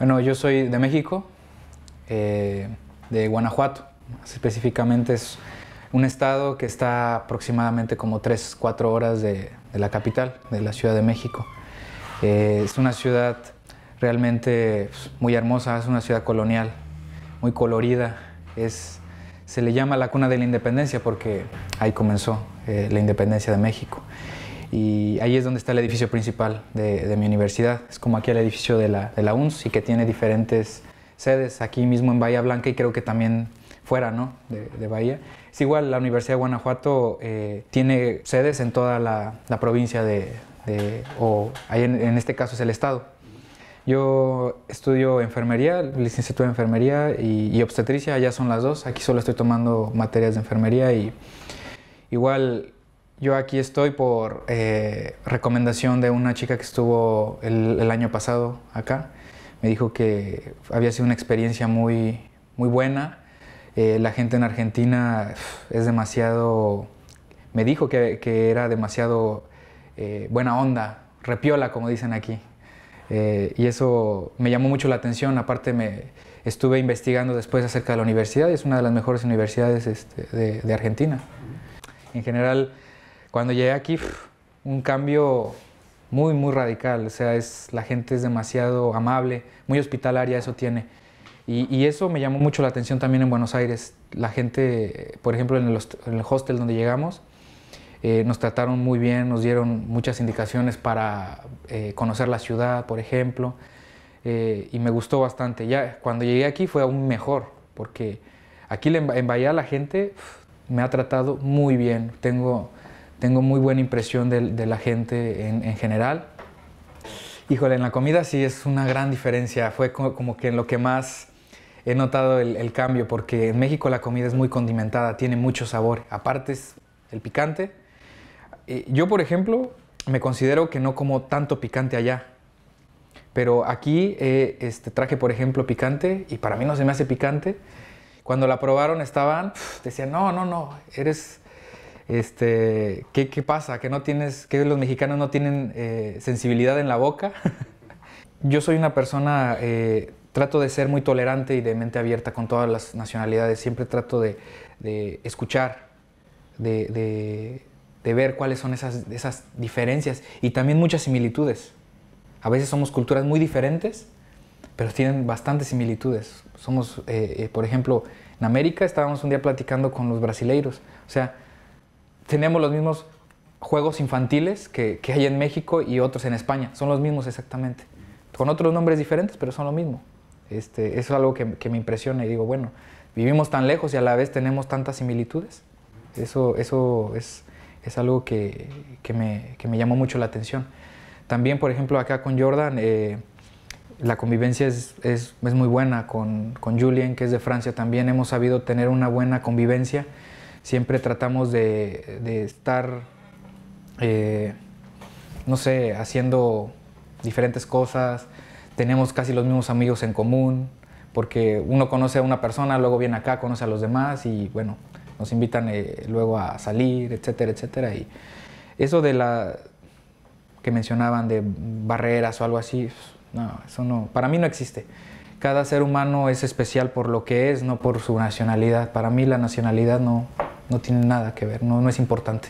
Bueno, yo soy de México, eh, de Guanajuato. Específicamente es un estado que está aproximadamente como 3, 4 horas de, la capital, de la Ciudad de México. Eh, es una ciudad realmente pues, muy hermosa, es una ciudad colonial, muy colorida. se le llama la cuna de la independencia porque ahí comenzó eh, la independencia de México y ahí es donde está el edificio principal de, mi universidad. Es como aquí el edificio de la, de la UNS y que tiene diferentes sedes aquí mismo en Bahía Blanca y creo que también fuera ¿no? de, Bahía. Es igual, la Universidad de Guanajuato eh, tiene sedes en toda la, provincia de, o ahí en, este caso es el estado. Yo estudio enfermería, licenciatura de enfermería y, y, obstetricia, allá son las dos. Aquí solo estoy tomando materias de enfermería y igual yo aquí estoy por eh, recomendación de una chica que estuvo el, año pasado acá. Me dijo que había sido una experiencia muy, muy buena. Eh, la gente en Argentina es demasiado... Me dijo que, era demasiado eh, buena onda, repiola, como dicen aquí. y eso me llamó mucho la atención. Aparte, me estuve investigando después acerca de la universidad. Es una de las mejores universidades este, de, de Argentina. En general, cuando llegué aquí, un cambio muy, muy radical. O sea, es, la gente es demasiado amable, muy hospitalaria, eso tiene. Y, eso me llamó mucho la atención también en Buenos Aires. La gente, por ejemplo, en el, hostel donde llegamos, eh, nos trataron muy bien, nos dieron muchas indicaciones para eh, conocer la ciudad, por ejemplo, eh, y me gustó bastante. Ya cuando llegué aquí fue aún mejor, porque aquí en, Bahía la gente me ha tratado muy bien. Tengo tengo muy buena impresión de, la gente en, general. Híjole, en la comida sí es una gran diferencia, fue como, que en lo que más he notado el, cambio, porque en México la comida es muy condimentada, tiene mucho sabor, aparte es el picante. Eh, yo, por ejemplo, me considero que no como tanto picante allá, pero aquí eh, este, traje, por ejemplo, picante y para mí no se me hace picante. Cuando la probaron estaban, decían, no, no, no, eres este, ¿qué, pasa? ¿Que, no tienes, que los mexicanos no tienen eh, sensibilidad en la boca? Yo soy una persona, eh, trato de ser muy tolerante y de mente abierta con todas las nacionalidades. Siempre trato de, escuchar, de, ver cuáles son esas, esas diferencias y también muchas similitudes. A veces somos culturas muy diferentes, pero tienen bastantes similitudes. Somos, eh, por ejemplo, en América estábamos un día platicando con los brasileiros. O sea, tenemos los mismos juegos infantiles que, que, hay en México y otros en España. Son los mismos exactamente. Con otros nombres diferentes, pero son lo mismo. Este, es algo que, que, me impresiona y digo, bueno, vivimos tan lejos y a la vez tenemos tantas similitudes. Eso, eso es, es algo que me, que, me, llamó mucho la atención. También, por ejemplo, acá con Jordan, eh, la convivencia es, es, es, muy buena. Con, con Julien, que es de Francia, también hemos sabido tener una buena convivencia siempre tratamos de, estar, eh, no sé, haciendo diferentes cosas, tenemos casi los mismos amigos en común, porque uno conoce a una persona, luego viene acá, conoce a los demás y bueno, nos invitan eh, luego a salir, etcétera, etcétera. Y eso de la que mencionaban de barreras o algo así, no, eso no, para mí no existe. Cada ser humano es especial por lo que es, no por su nacionalidad. Para mí la nacionalidad no, no tiene nada que ver, no, no es importante.